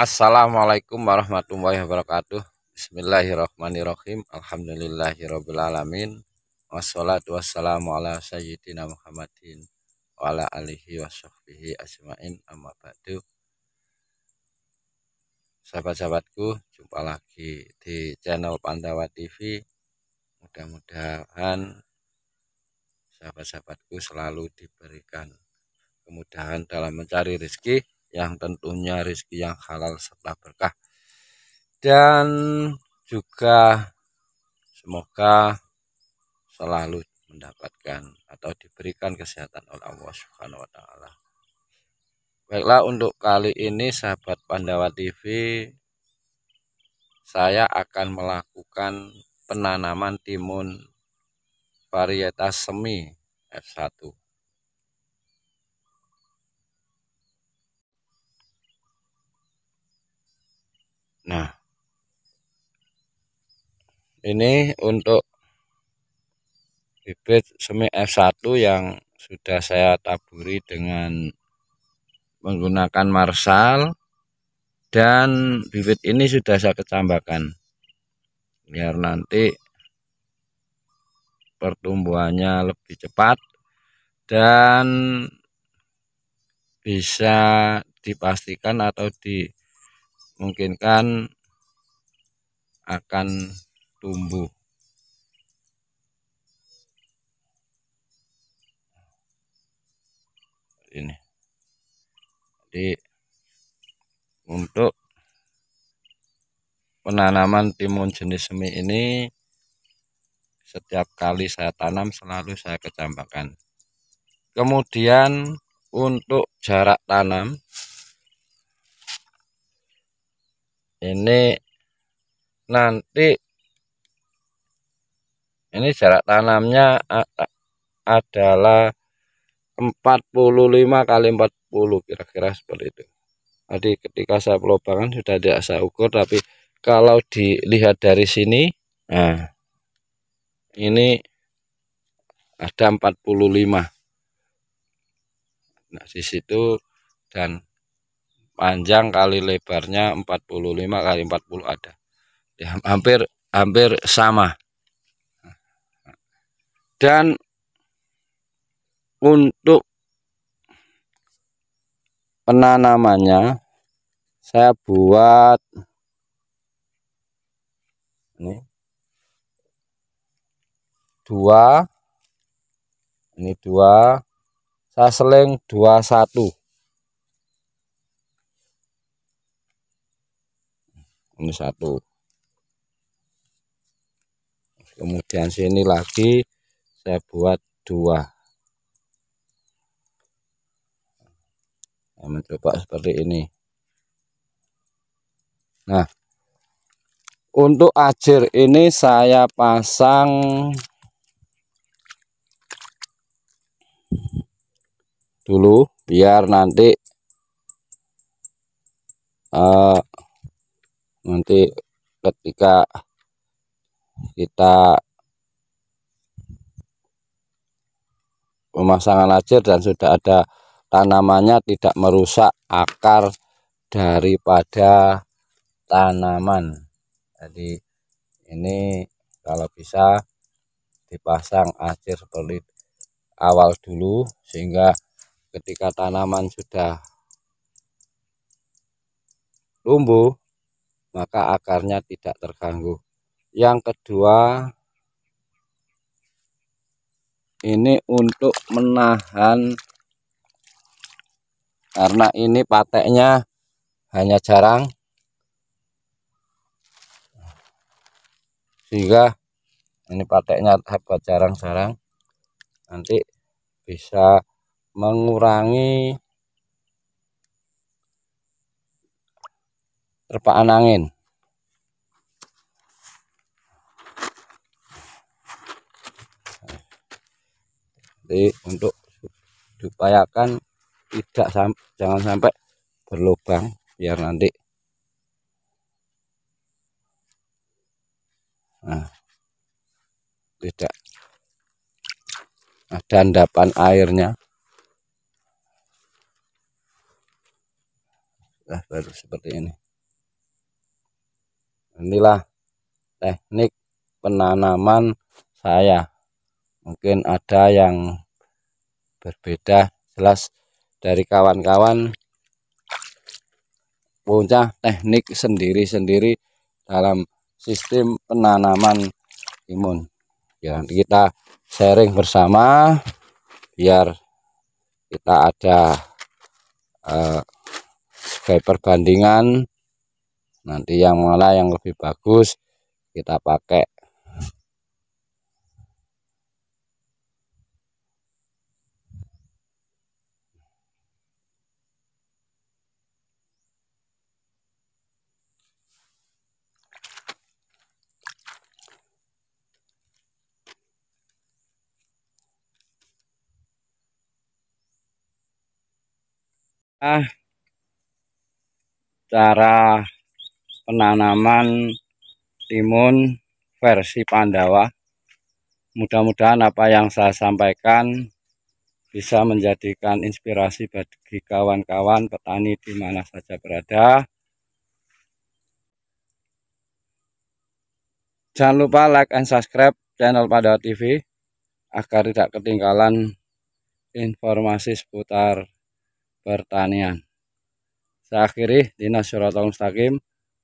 Assalamualaikum warahmatullahi wabarakatuh Bismillahirrahmanirrahim Alhamdulillahirrahmanirrahim Wassalatu wassalamu ala sayyidina Muhammadin Wa ala alihi wa sahbihi asma'in amma ba'du Sahabat-sahabatku Jumpa lagi di channel Pandawa TV Mudah-mudahan Sahabat-sahabatku selalu diberikan kemudahan dalam mencari rezeki yang tentunya rezeki yang halal serta berkah dan juga semoga selalu mendapatkan atau diberikan kesehatan oleh Allah Subhanahu wa taala. Baiklah untuk kali ini sahabat Pandawa TV saya akan melakukan penanaman timun varietas semi F1. Nah, ini untuk bibit semi F1 yang sudah saya taburi dengan menggunakan marsal dan bibit ini sudah saya kecambakan biar nanti pertumbuhannya lebih cepat dan bisa dipastikan atau di memungkinkan akan tumbuh ini jadi untuk penanaman timun jenis semi ini setiap kali saya tanam selalu saya kecambahkan kemudian untuk jarak tanam ini nanti ini jarak tanamnya adalah 45 kali 40 kira-kira seperti itu tadi ketika saya pelubangan sudah tidak saya ukur tapi kalau dilihat dari sini nah ini ada 45 nah di situ dan panjang kali lebarnya 45 kali 40 ada ya, hampir hampir sama dan untuk penanamannya saya buat ini dua ini dua saya seling dua satu ini satu kemudian sini lagi saya buat dua saya mencoba seperti ini nah untuk ajir ini saya pasang dulu biar nanti uh, nanti ketika kita pemasangan acer dan sudah ada tanamannya tidak merusak akar daripada tanaman jadi ini kalau bisa dipasang acir seperti awal dulu sehingga ketika tanaman sudah tumbuh maka akarnya tidak terganggu. Yang kedua, ini untuk menahan karena ini pateknya hanya jarang sehingga ini pateknya agak jarang-jarang nanti bisa mengurangi terpaan angin. Jadi untuk diupayakan tidak sam jangan sampai berlubang biar nanti nah, tidak ada endapan airnya nah, baru seperti ini inilah teknik penanaman saya mungkin ada yang berbeda jelas dari kawan-kawan punya teknik sendiri-sendiri dalam sistem penanaman imun. ya kita sharing bersama biar kita ada eh, sebagai perbandingan nanti yang malah yang lebih bagus kita pakai ah cara penanaman timun versi Pandawa. Mudah-mudahan apa yang saya sampaikan bisa menjadikan inspirasi bagi kawan-kawan petani di mana saja berada. Jangan lupa like and subscribe channel Pandawa TV agar tidak ketinggalan informasi seputar pertanian. Saya akhiri, Dinas Syuratul Mustaqim.